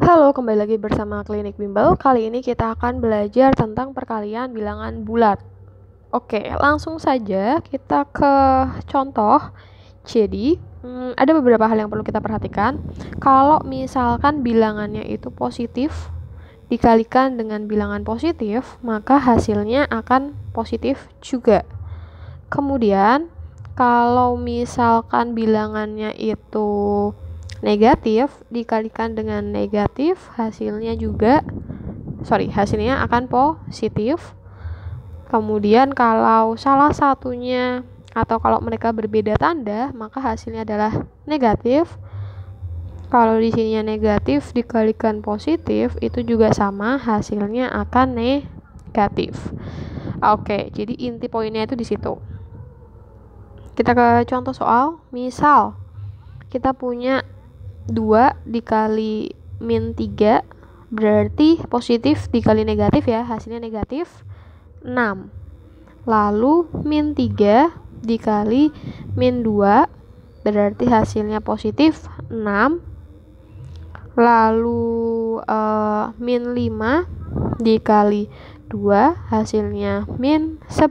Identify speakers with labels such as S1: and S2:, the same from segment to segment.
S1: Halo, kembali lagi bersama Klinik Bimbel. Kali ini kita akan belajar tentang perkalian bilangan bulat. Oke, langsung saja kita ke contoh. Jadi, hmm, ada beberapa hal yang perlu kita perhatikan. Kalau misalkan bilangannya itu positif, dikalikan dengan bilangan positif, maka hasilnya akan positif juga. Kemudian, kalau misalkan bilangannya itu negatif dikalikan dengan negatif hasilnya juga sorry hasilnya akan positif kemudian kalau salah satunya atau kalau mereka berbeda tanda maka hasilnya adalah negatif kalau di sininya negatif dikalikan positif itu juga sama hasilnya akan negatif oke jadi inti poinnya itu di situ kita ke contoh soal misal kita punya 2 dikali min 3 berarti positif dikali negatif ya hasilnya negatif 6 lalu min 3 dikali min 2 berarti hasilnya positif 6 lalu uh, min 5 dikali 2 hasilnya min 10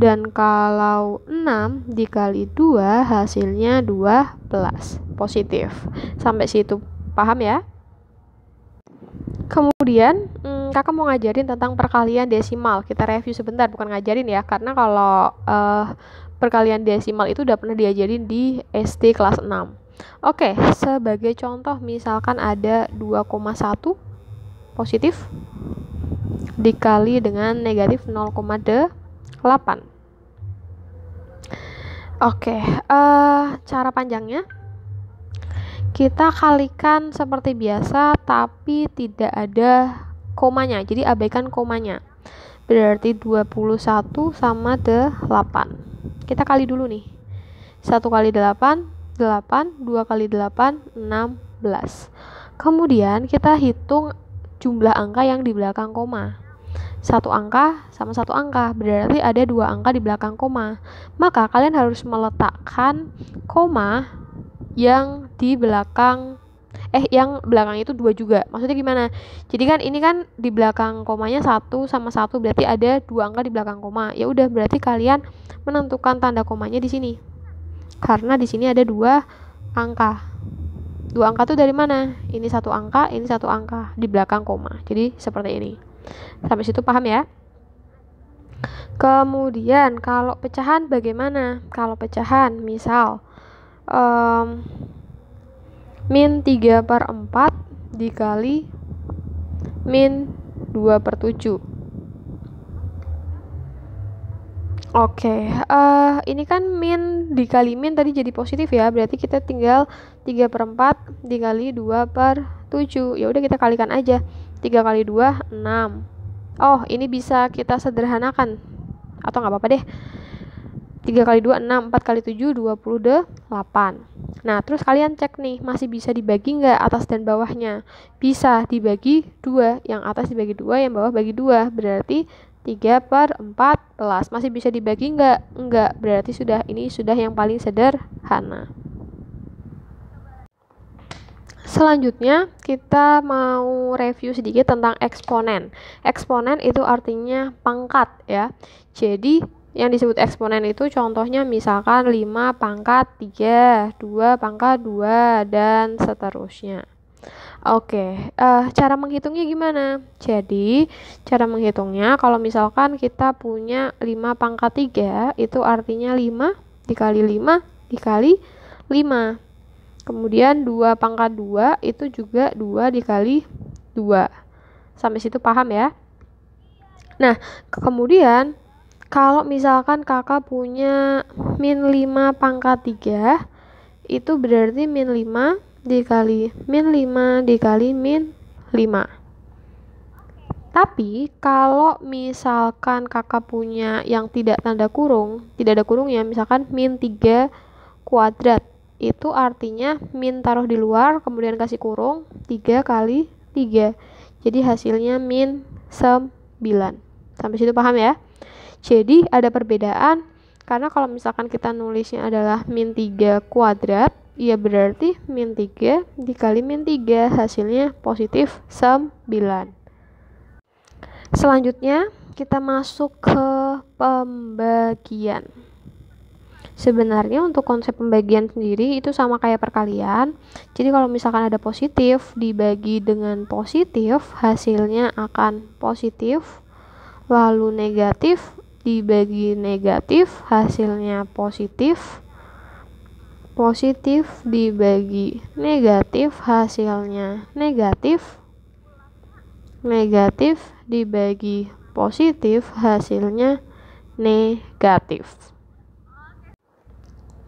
S1: dan kalau 6 dikali 2 hasilnya 12 positif. Sampai situ paham ya? Kemudian, hmm, kakak mau ngajarin tentang perkalian desimal. Kita review sebentar, bukan ngajarin ya, karena kalau uh, perkalian desimal itu udah pernah diajarin di SD kelas 6. Oke, sebagai contoh misalkan ada 2,1 positif dikali dengan negatif 0,8. Oke, uh, cara panjangnya kita kalikan seperti biasa tapi tidak ada komanya jadi abaikan komanya berarti 21 sama 8 kita kali dulu nih 1 kali 8 8 2 kali 8 16 kemudian kita hitung jumlah angka yang di belakang koma satu angka sama satu angka berarti ada dua angka di belakang koma maka kalian harus meletakkan koma yang di belakang eh yang belakang itu dua juga maksudnya gimana jadi kan ini kan di belakang komanya satu sama satu berarti ada dua angka di belakang koma ya udah berarti kalian menentukan tanda komanya di sini karena di sini ada dua angka dua angka tuh dari mana ini satu angka ini satu angka di belakang koma jadi seperti ini sampai situ paham ya kemudian kalau pecahan bagaimana kalau pecahan misal um, min 3 per 4 dikali min 2 per 7 Oke, okay, uh, eh, ini kan min dikali min tadi jadi positif ya, berarti kita tinggal 3 per 4 dikali 2 per 7. Ya udah kita kalikan aja. 3 kali 2, 6. Oh, ini bisa kita sederhanakan. Atau nggak apa-apa deh. 3 kali 2 6, 4 kali 7 28. Nah, terus kalian cek nih, masih bisa dibagi nggak atas dan bawahnya? Bisa dibagi 2, yang atas dibagi 2, yang bawah bagi 2, berarti 3 per 14. Masih bisa dibagi nggak? Nggak, berarti sudah ini sudah yang paling sederhana. Selanjutnya, kita mau review sedikit tentang eksponen. Eksponen itu artinya pangkat ya. Jadi, yang disebut eksponen itu contohnya misalkan 5 pangkat 3, 2 pangkat 2, dan seterusnya. Oke, uh, cara menghitungnya gimana? Jadi, cara menghitungnya kalau misalkan kita punya 5 pangkat 3, itu artinya 5 dikali 5 dikali 5. Kemudian 2 pangkat 2 itu juga 2 dikali 2. Sampai situ paham ya? Nah, kemudian kalau misalkan kakak punya min 5 pangkat 3 itu berarti min 5 dikali min 5 dikali min 5 tapi kalau misalkan kakak punya yang tidak tanda kurung, tidak ada kurung ya, misalkan min 3 kuadrat, itu artinya min taruh di luar, kemudian kasih kurung 3 kali 3. Jadi hasilnya min 9. Sampai situ paham ya? Jadi ada perbedaan karena kalau misalkan kita nulisnya adalah min 3 kuadrat, ya berarti min 3 dikali min 3 hasilnya positif 9. Selanjutnya kita masuk ke pembagian. Sebenarnya untuk konsep pembagian sendiri itu sama kayak perkalian. Jadi kalau misalkan ada positif dibagi dengan positif, hasilnya akan positif. Lalu negatif dibagi negatif hasilnya positif positif dibagi negatif hasilnya negatif negatif dibagi positif hasilnya negatif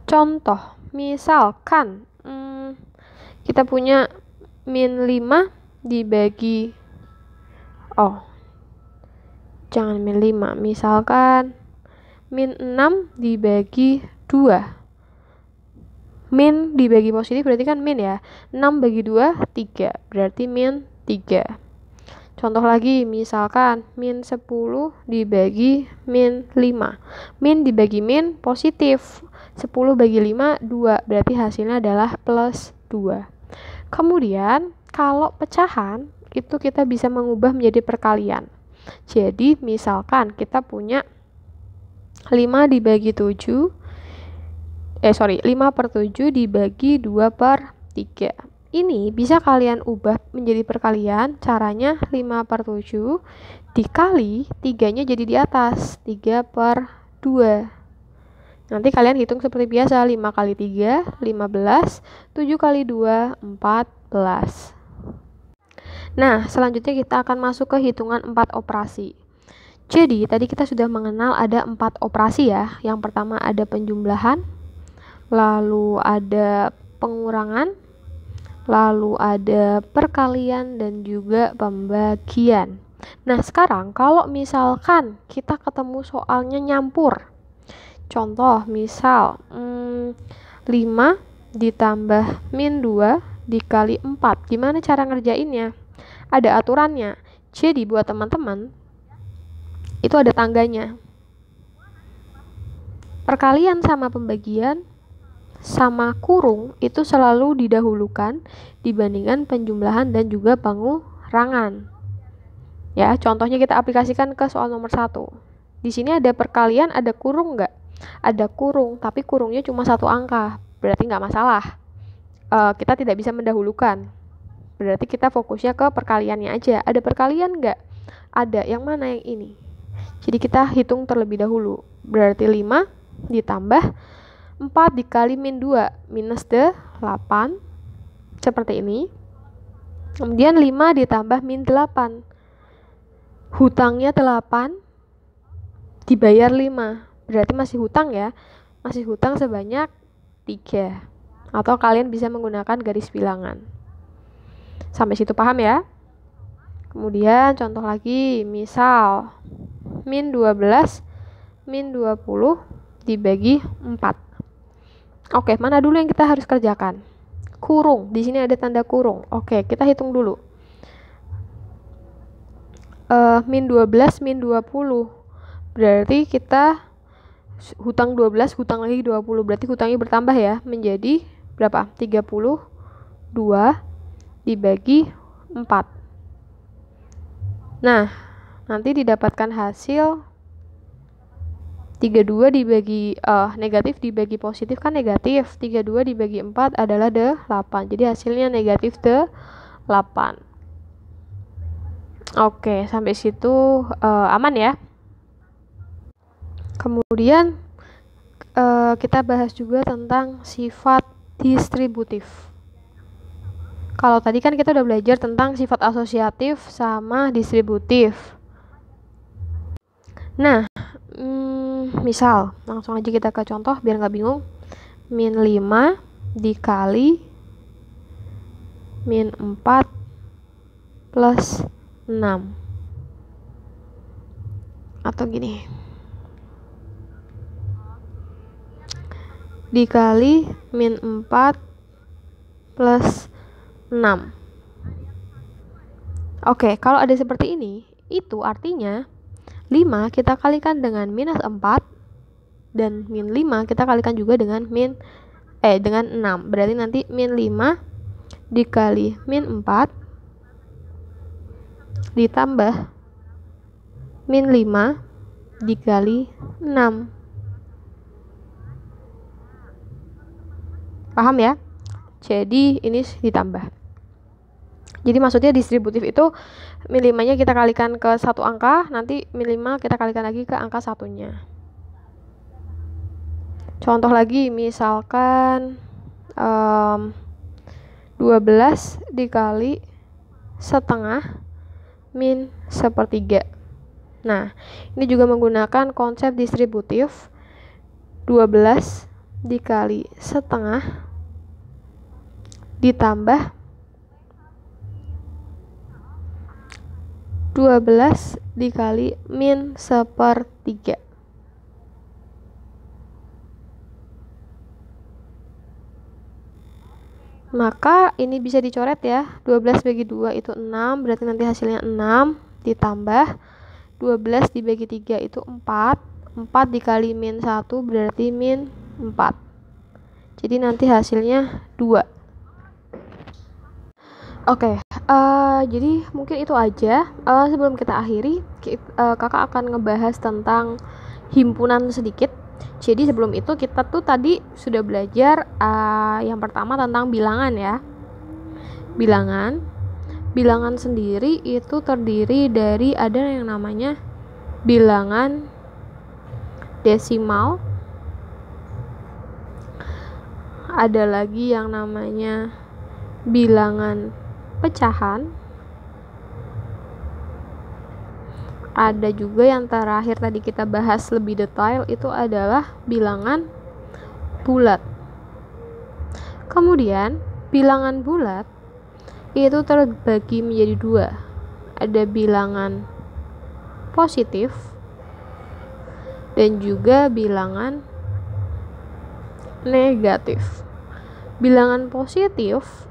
S1: contoh misalkan hmm, kita punya min 5 dibagi oh jangan min 5 misalkan min 6 dibagi 2 min dibagi positif berarti kan min ya 6 bagi 2 3 berarti min 3 contoh lagi misalkan min 10 dibagi min 5 min dibagi min positif 10 bagi 5 2 berarti hasilnya adalah plus 2 kemudian kalau pecahan itu kita bisa mengubah menjadi perkalian jadi misalkan kita punya 5 dibagi 7 eh sorry 5 per 7 dibagi 2 per 3 ini bisa kalian ubah menjadi perkalian caranya 5 per 7 dikali 3 nya jadi di atas 3 per 2 nanti kalian hitung seperti biasa 5 kali 3 15 7 kali 2 14 Nah, selanjutnya kita akan masuk ke hitungan empat operasi. Jadi, tadi kita sudah mengenal ada empat operasi ya. Yang pertama ada penjumlahan, lalu ada pengurangan, lalu ada perkalian dan juga pembagian. Nah, sekarang kalau misalkan kita ketemu soalnya nyampur. Contoh, misal hmm, 5 ditambah min 2 dikali 4. Gimana cara ngerjainnya? ada aturannya. Jadi buat teman-teman itu ada tangganya. Perkalian sama pembagian sama kurung itu selalu didahulukan dibandingkan penjumlahan dan juga pengurangan. Ya, contohnya kita aplikasikan ke soal nomor satu. Di sini ada perkalian, ada kurung nggak? Ada kurung, tapi kurungnya cuma satu angka, berarti nggak masalah. E, kita tidak bisa mendahulukan berarti kita fokusnya ke perkaliannya aja ada perkalian nggak ada yang mana yang ini jadi kita hitung terlebih dahulu berarti 5 ditambah 4 dikali min 2 minus delapan 8 seperti ini kemudian 5 ditambah min 8 hutangnya 8 dibayar 5 berarti masih hutang ya masih hutang sebanyak 3 atau kalian bisa menggunakan garis bilangan Sampai situ paham ya? Kemudian contoh lagi, misal min 12 min 20 dibagi 4. Oke, mana dulu yang kita harus kerjakan? Kurung, di sini ada tanda kurung. Oke, kita hitung dulu. Uh, min 12 min 20 berarti kita hutang 12 hutang lagi 20 berarti hutangnya bertambah ya menjadi berapa 32 dibagi 4 nah nanti didapatkan hasil 32 dibagi uh, negatif dibagi positif kan negatif 32 dibagi 4 adalah 8 jadi hasilnya negatif 8 oke sampai situ uh, aman ya kemudian uh, kita bahas juga tentang sifat distributif kalau tadi kan kita udah belajar tentang sifat asosiatif sama distributif. Nah, hmm, misal langsung aja kita ke contoh biar nggak bingung. Min 5 dikali min 4 plus 6. Atau gini. Dikali min 4 plus 6. Oke, kalau ada seperti ini, itu artinya 5 kita kalikan dengan minus 4 dan min 5 kita kalikan juga dengan min eh dengan 6. Berarti nanti min 5 dikali min 4 ditambah min 5 dikali 6. Paham ya? Jadi ini ditambah. Jadi maksudnya distributif itu minimanya kita kalikan ke satu angka, nanti minimal kita kalikan lagi ke angka satunya. Contoh lagi misalkan um, 12 dikali setengah min sepertiga. Nah, ini juga menggunakan konsep distributif 12 dikali setengah ditambah 12 dikali min sepertiga. Maka ini bisa dicoret ya. 12 bagi 2 itu 6, berarti nanti hasilnya 6 ditambah 12 dibagi 3 itu 4. 4 dikali min 1 berarti min 4. Jadi nanti hasilnya 2. Oke, okay, Eh, jadi mungkin itu aja uh, sebelum kita akhiri kita, uh, eh, kakak akan ngebahas tentang himpunan sedikit jadi sebelum itu kita tuh tadi sudah belajar uh, yang pertama tentang bilangan ya bilangan bilangan sendiri itu terdiri dari ada yang namanya bilangan desimal ada lagi yang namanya bilangan pecahan ada juga yang terakhir tadi kita bahas lebih detail itu adalah bilangan bulat. Kemudian, bilangan bulat itu terbagi menjadi dua. Ada bilangan positif dan juga bilangan negatif. Bilangan positif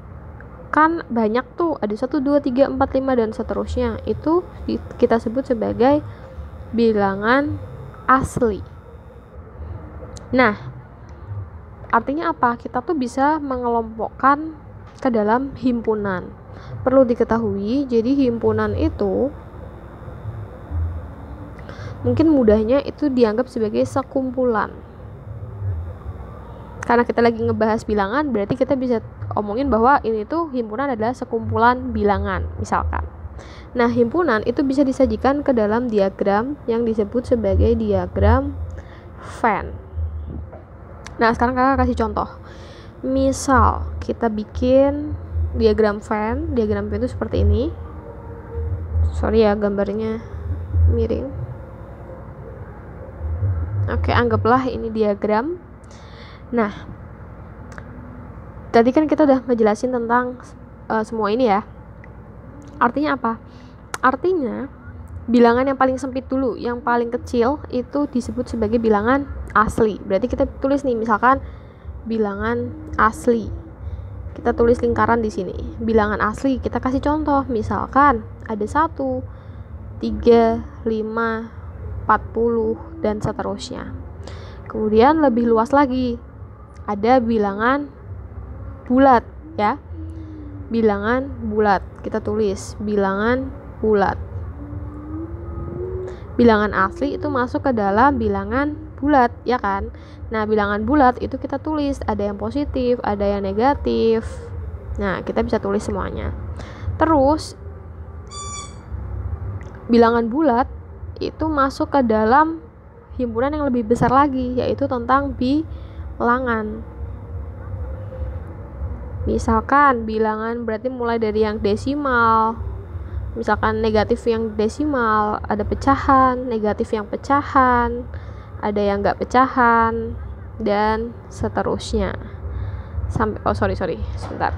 S1: kan banyak tuh ada 1 2 3 4 5 dan seterusnya. Itu kita sebut sebagai bilangan asli. Nah, artinya apa? Kita tuh bisa mengelompokkan ke dalam himpunan. Perlu diketahui, jadi himpunan itu mungkin mudahnya itu dianggap sebagai sekumpulan karena kita lagi ngebahas bilangan berarti kita bisa omongin bahwa ini tuh himpunan adalah sekumpulan bilangan misalkan nah himpunan itu bisa disajikan ke dalam diagram yang disebut sebagai diagram Venn nah sekarang kakak kasih contoh misal kita bikin diagram Venn diagram Venn itu seperti ini sorry ya gambarnya miring oke anggaplah ini diagram Nah, tadi kan kita udah ngejelasin tentang uh, semua ini ya. Artinya apa? Artinya bilangan yang paling sempit dulu, yang paling kecil itu disebut sebagai bilangan asli. Berarti kita tulis nih misalkan bilangan asli. Kita tulis lingkaran di sini. Bilangan asli kita kasih contoh, misalkan ada satu, tiga, lima, empat puluh dan seterusnya. Kemudian lebih luas lagi, ada bilangan bulat ya bilangan bulat kita tulis bilangan bulat bilangan asli itu masuk ke dalam bilangan bulat ya kan nah bilangan bulat itu kita tulis ada yang positif ada yang negatif nah kita bisa tulis semuanya terus bilangan bulat itu masuk ke dalam himpunan yang lebih besar lagi yaitu tentang bi langan. Misalkan bilangan berarti mulai dari yang desimal. Misalkan negatif yang desimal, ada pecahan, negatif yang pecahan, ada yang nggak pecahan, dan seterusnya. Sampai oh sorry sorry, sebentar.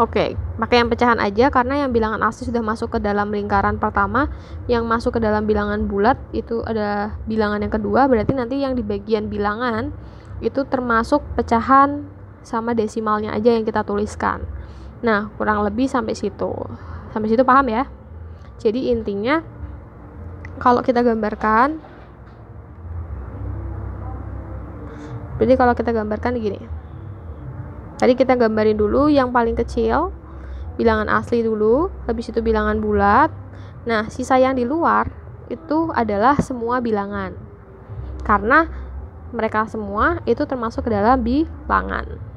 S1: Oke, okay, pakai yang pecahan aja karena yang bilangan asli sudah masuk ke dalam lingkaran pertama, yang masuk ke dalam bilangan bulat itu ada bilangan yang kedua, berarti nanti yang di bagian bilangan itu termasuk pecahan sama desimalnya aja yang kita tuliskan. Nah, kurang lebih sampai situ. Sampai situ paham ya? Jadi intinya kalau kita gambarkan jadi kalau kita gambarkan gini Tadi kita gambarin dulu yang paling kecil, bilangan asli dulu, habis itu bilangan bulat. Nah, sisa yang di luar itu adalah semua bilangan. Karena mereka semua itu termasuk ke dalam bilangan.